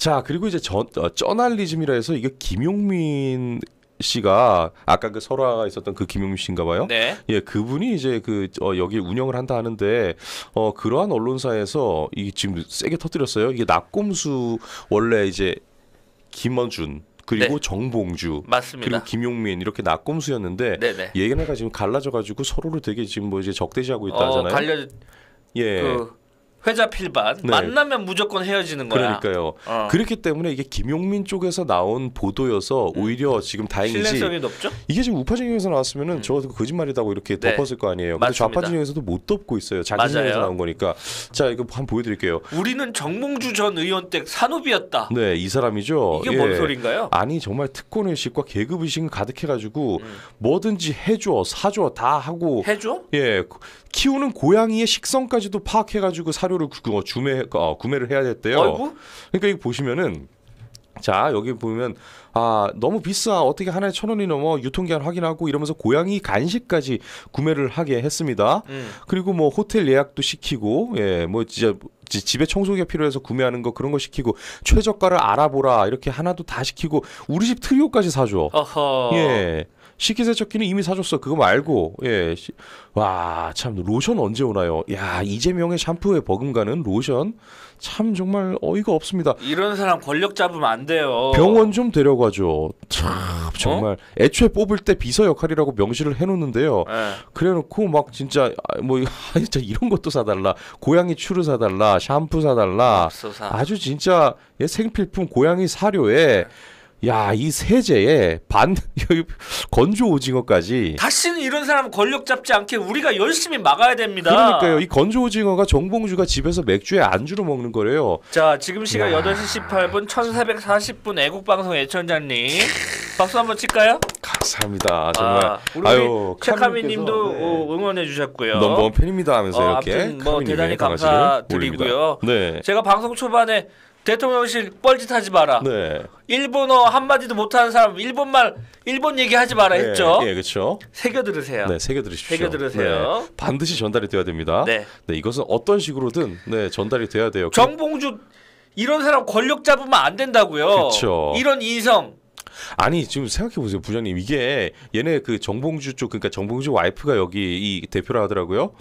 자 그리고 이제 저, 어, 저널리즘이라 해서 이게 김용민 씨가 아까 그 설화가 있었던 그 김용민 씨인가 봐요. 네. 예, 그분이 이제 그 어, 여기 운영을 한다 하는데 어 그러한 언론사에서 이 지금 세게 터뜨렸어요. 이게 낙곰수 원래 이제 김원준 그리고 네. 정봉주 맞습니다. 그리고 김용민 이렇게 낙곰수였는데 네네. 얘네가 지금 갈라져 가지고 서로를 되게 지금 뭐 이제 적대시하고 있다 어, 하잖아요. 갈려... 예. 그... 회자 필반 네. 만나면 무조건 헤어지는 거야. 그러니까요. 어. 그렇기 때문에 이게 김용민 쪽에서 나온 보도여서 음. 오히려 지금 다행이지. 신뢰성이 높죠? 이게 지금 우파 진영에서 나왔으면은 음. 저같 거짓말이라고 이렇게 네. 덮었을 거 아니에요. 근데 맞습니다. 좌파 진영에서도 못 덮고 있어요. 자기 맞아 진영에서 나온 거니까. 자 이거 한번 보여드릴게요. 우리는 정몽주 전 의원 댁 산업이었다. 네, 이 사람이죠. 이게 예. 뭔 소린가요? 아니 정말 특권 의식과 계급 의식이 가득해가지고 음. 뭐든지 해줘, 사줘 다 하고 해줘? 예, 그, 키우는 고양이의 식성까지도 파악해가지고 사. 사료를 그, 어, 주매, 어, 구매를 해야 됐대요. 아이고? 그러니까 이거 보시면은 자 여기 보면 아 너무 비싸 어떻게 하나에 천 원이 넘어 유통기한 확인하고 이러면서 고양이 간식까지 구매를 하게 했습니다 음. 그리고 뭐 호텔 예약도 시키고 예뭐 진짜 집에 청소기가 필요해서 구매하는 거 그런 거 시키고 최저가를 알아보라 이렇게 하나도 다 시키고 우리 집 트리오까지 사줘. 어허. 예. 식기세척기는 이미 사줬어. 그거 말고 예. 와 참 로션 언제 오나요? 야 이재명의 샴푸에 버금가는 로션 참 정말 어이가 없습니다. 이런 사람 권력 잡으면 안 돼요. 병원 좀 데려가죠. 참 어? 정말 어? 애초에 뽑을 때 비서 역할이라고 명시를 해놓는데요. 에. 네. 그래놓고 막 진짜 아, 뭐 진짜 이런 것도 사달라 고양이 추를 사달라 샴푸 사달라. 사 아주 진짜 생필품 고양이 사료에 야 이 세제에 반 건조 오징어까지 다시는 이런 사람 권력 잡지 않게 우리가 열심히 막아야 됩니다. 그러니까요. 이 건조 오징어가 정봉주가 집에서 맥주에 안주로 먹는 거래요. 자 지금 시각 8시 18분 1440분 애국방송 애청자님 박수 한번 칠까요? 감사합니다. 아, 정말 아, 우리 아유 카미님도 네. 응원해 주셨고요. 넘버 팬입니다 하면서 어, 이렇게 뭐 대단히 감사드리고요. 네. 제가 방송 초반에 대통령실 뻘짓하지 마라. 네. 일본어 한 마디도 못하는 사람 일본말 일본 얘기하지 마라 네. 했죠. 예, 예 그렇죠. 새겨 들으세요. 네, 새겨 들으십시오. 새겨 들으세요. 네, 반드시 전달이 돼야 됩니다. 네. 네, 이것은 어떤 식으로든 네 전달이 돼야 돼요. 정봉주 이런 사람 권력 잡으면 안 된다고요. 그렇죠. 이런 인성 아니 지금 생각해 보세요, 부장님. 이게 얘네 그 정봉주 쪽 그러니까 정봉주 와이프가 여기 이 대표라 하더라고요.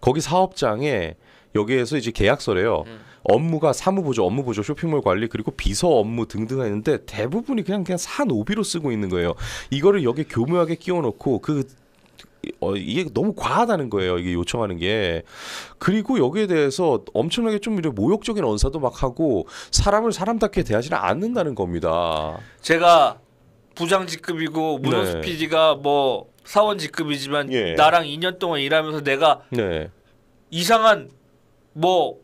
거기 사업장에 여기에서 이제 계약서래요. 음. 업무가 사무보조, 업무보조, 쇼핑몰 관리 그리고 비서 업무 등등 했는데 대부분이 그냥 그냥 산 오비로 쓰고 있는 거예요. 이거를 여기 교묘하게 끼워놓고 그 어, 이게 너무 과하다는 거예요. 이게 요청하는 게. 그리고 여기에 대해서 엄청나게 좀 이런 모욕적인 언사도 막 하고 사람을 사람답게 대하지는 않는다는 겁니다. 제가 부장 직급이고 문호수 네. PD가 뭐 사원 직급이지만 예. 나랑 2년 동안 일하면서 내가 네. 이상한 뭐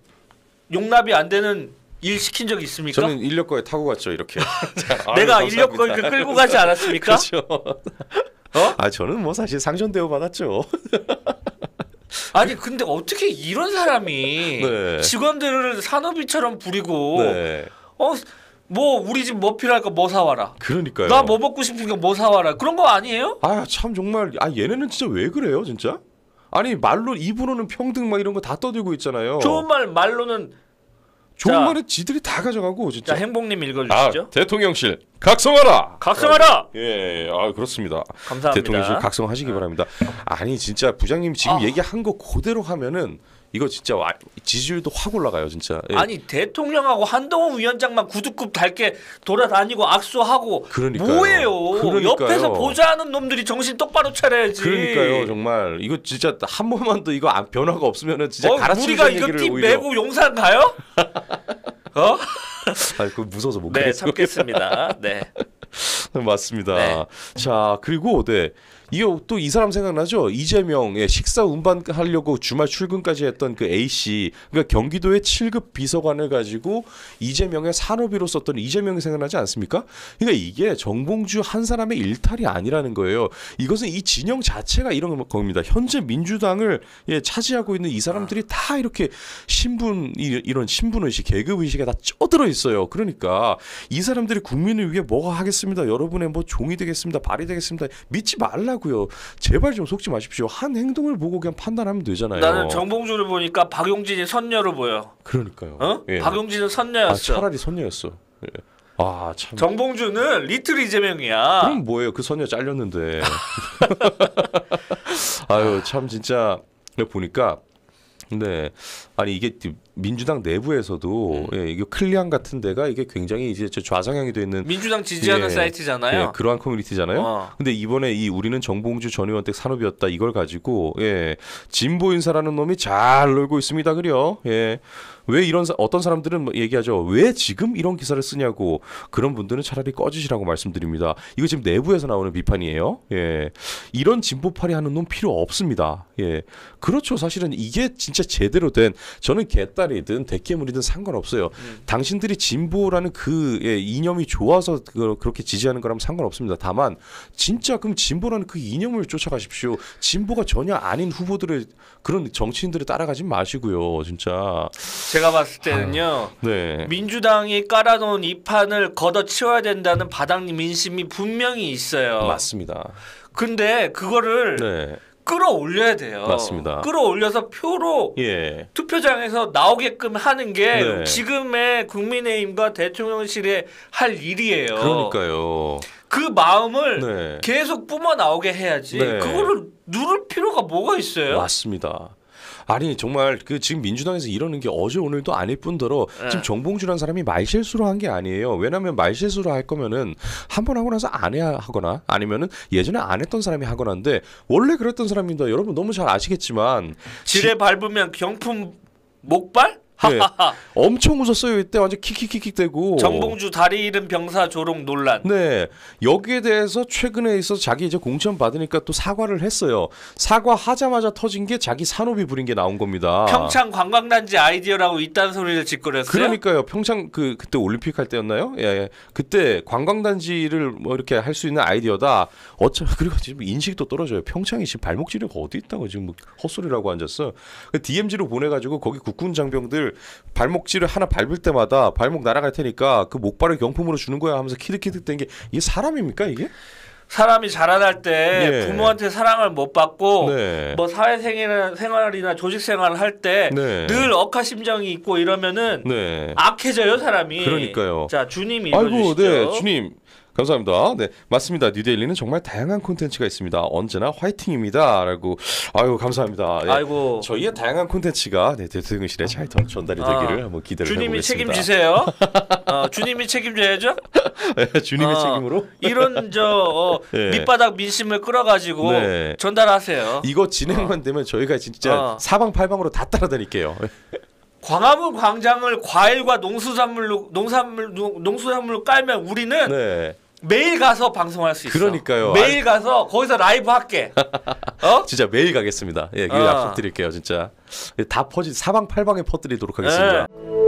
용납이 안 되는 일 시킨 적 있습니까? 저는 인력거에 타고 갔죠 이렇게. 자, 내가 인력거 이 끌고 가지 않았습니까? 그렇죠. 어? 아 저는 뭐 사실 상전 대우 받았죠. 아니 근데 어떻게 이런 사람이 네. 직원들을 산업인처럼 부리고 네. 어. 뭐 우리 집 뭐 필요할까 뭐 사와라. 그러니까요. 나 뭐 먹고 싶으니까 뭐 사와라. 그런 거 아니에요? 아참 정말 아 얘네는 진짜 왜 그래요 진짜? 아니 말로 입으로는 평등 막 이런 거 다 떠들고 있잖아요. 좋은 말 말로는 좋은 자, 거는 지들이 다 가져가고 진짜. 자, 행복님 읽어주시죠. 아, 대통령실 각성하라. 각성하라. 예, 아 그렇습니다. 감사합니다. 대통령실 각성하시기 아. 바랍니다. 아니 진짜 부장님 지금 아. 얘기한 거 그대로 하면은 이거 진짜 와, 지지율도 확 올라가요 진짜. 예. 아니 대통령하고 한동훈 위원장만 구두급 달게 돌아다니고 악수하고 그러니까요. 뭐예요? 그러니까요. 옆에서 보좌하는 놈들이 정신 똑바로 차려야지. 그러니까요 정말 이거 진짜 한 번만 더 이거 안, 변화가 없으면은 진짜 어, 가라치 우리가 이거 팀 오히려. 메고 용산 가요? 어? 아, 그 무서워서 못. 네, 참겠습니다. 네. 맞습니다. 네. 자, 그리고 네. 이게 또 이 사람 생각나죠? 이재명의 식사 운반 하려고 주말 출근까지 했던 그 A 씨, 그러니까 경기도의 7급 비서관을 가지고 이재명의 산업비로 썼던 이재명이 생각나지 않습니까? 그러니까 이게 정봉주 한 사람의 일탈이 아니라는 거예요. 이것은 이 진영 자체가 이런 겁니다. 현재 민주당을 예, 차지하고 있는 이 사람들이 다 이렇게 신분 이런 신분 의식, 계급 의식에 다쪼들어 있어요. 그러니까 이 사람들이 국민을 위해 뭐가 하겠습니다. 여러분의 뭐 종이 되겠습니다. 발이 되겠습니다. 믿지 말라고. 하고요. 제발 좀 속지 마십시오. 한 행동을 보고 그냥 판단하면 되잖아요. 나는 정봉주를 보니까 박용진이 선녀로 보여. 그러니까요. 어? 예. 박용진은 선녀였어. 아, 차라리 선녀였어. 예. 아 참. 정봉주는 리틀 이재명이야. 그럼 뭐예요? 그 선녀 잘렸는데. 아유 참 진짜 보니까 네. 아니 이게 민주당 내부에서도 음. 예, 이게 클리앙 같은 데가 이게 굉장히 이제 좌상향이 되 있는 민주당 지지하는 예, 사이트잖아요. 예, 그러한 커뮤니티잖아요. 어. 근데 이번에 이 우리는 정봉주 전 의원댁 산업이었다 이걸 가지고 예, 진보 인사라는 놈이 잘 놀고 있습니다. 그래요. 예. 왜 이런 사, 어떤 사람들은 뭐 얘기하죠. 왜 지금 이런 기사를 쓰냐고 그런 분들은 차라리 꺼지시라고 말씀드립니다. 이거 지금 내부에서 나오는 비판이에요. 예. 이런 진보파리 하는 놈 필요 없습니다. 예. 그렇죠. 사실은 이게 진짜 제대로 된 저는 개딸이든 대깨물이든 상관없어요. 음. 당신들이 진보라는 그 예, 이념이 좋아서 그, 그렇게 지지하는 거라면 상관없습니다. 다만 진짜 그럼 진보라는 그 이념을 쫓아가십시오. 진보가 전혀 아닌 후보들의 그런 정치인들을 따라가지 마시고요. 진짜. 제가 봤을 때는요. 아, 네. 민주당이 깔아놓은 이 판을 걷어치워야 된다는 바닥님 심이 분명히 있어요. 맞습니다. 근데 그거를 네. 끌어올려야 돼요. 맞습니다. 끌어올려서 표로 예. 투표장에서 나오게끔 하는 게 네. 지금의 국민의힘과 대통령실에 할 일이에요. 그러니까요. 그 마음을 네. 계속 뿜어 나오게 해야지. 네. 그거를 누를 필요가 뭐가 있어요? 맞습니다. 아니 정말 그 지금 민주당에서 이러는 게 어제 오늘도 아닐 뿐더러 네. 지금 정봉주라는 사람이 말실수로 한 게 아니에요. 왜냐하면 말실수로 할 거면은 한 번 하고 나서 안 해야 하거나 아니면은 예전에 안 했던 사람이 하거나인데 원래 그랬던 사람입니다. 여러분 너무 잘 아시겠지만 지뢰 지... 밟으면 경품 목발? 예. 엄청 웃었어요. 이때 완전 킥킥킥킥 대고. 정봉주 다리 잃은 병사 조롱 논란. 네. 여기에 대해서 최근에 있어 자기 이제 공천 받으니까 또 사과를 했어요. 사과하자마자 터진 게 자기 산업이 부린 게 나온 겁니다. 평창 관광단지 아이디어라고 이딴 소리를 짓거렸어요. 그러니까요. 평창 그 그때 올림픽 할 때였나요? 예. 예. 그때 관광단지를 뭐 이렇게 할 수 있는 아이디어다. 어차 그리고 지금 인식도 떨어져요. 평창이 지금 발목 지뢰가 어디 있다고 지금 뭐 헛소리라고 앉았어. 그 DMZ로 보내가지고 거기 국군 장병들 발목질을 하나 밟을 때마다 발목 날아갈 테니까 그 목발을 경품으로 주는 거야 하면서 키득키득 된게 이게 사람입니까 이게? 사람이 자라날 때 네. 부모한테 사랑을 못 받고 네. 뭐 사회생활 이나 조직 생활을 할 때늘 네. 억하심정이 있고 이러면은 네. 악해져요 사람이. 그러니까요. 자 주님이 아이고, 네 주님 감사합니다. 네, 맞습니다. 뉴데일리는 정말 다양한 콘텐츠가 있습니다. 언제나 화이팅입니다라고. 아이고 감사합니다. 예, 아이고. 저희의 다양한 콘텐츠가 네, 대통령실에 잘 전달이 되기를 아, 한번 기대를 주님이 해보겠습니다. 주님이 책임지세요. 어, 주님이 책임져야죠. 네, 주님의 어, 책임으로. 이런 저 어, 네. 밑바닥 민심을 끌어가지고 네. 전달하세요. 이거 진행만 어. 되면 저희가 진짜 어. 사방팔방으로 다 따라다닐게요. 광화문 광장을 과일과 농수산물로 농산물 농수산물로 깔면 우리는 네. 매일 가서 방송할 수 있어. 그러니까요. 매일 가서 거기서 라이브 할게. 어? 진짜 매일 가겠습니다. 예, 그 어. 약속드릴게요, 진짜. 다퍼진 사방팔방에 퍼뜨리도록 하겠습니다. 네.